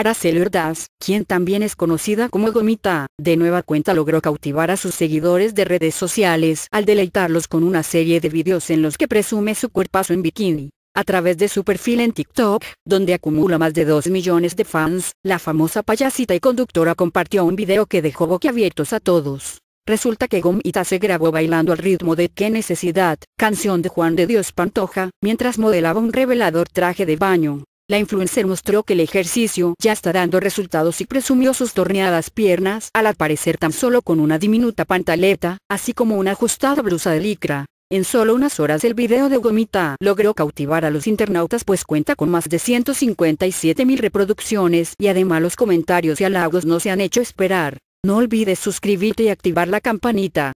Araceli Das, quien también es conocida como Gomita, de nueva cuenta logró cautivar a sus seguidores de redes sociales al deleitarlos con una serie de vídeos en los que presume su cuerpazo en bikini. A través de su perfil en TikTok, donde acumula más de 2 millones de fans, la famosa payasita y conductora compartió un video que dejó boquiabiertos a todos. Resulta que Gomita se grabó bailando al ritmo de Qué necesidad, canción de Juan de Dios Pantoja, mientras modelaba un revelador traje de baño. La influencer mostró que el ejercicio ya está dando resultados y presumió sus torneadas piernas al aparecer tan solo con una diminuta pantaleta, así como una ajustada blusa de licra. En solo unas horas el video de Gomita logró cautivar a los internautas pues cuenta con más de 157 mil reproducciones y además los comentarios y halagos no se han hecho esperar. No olvides suscribirte y activar la campanita.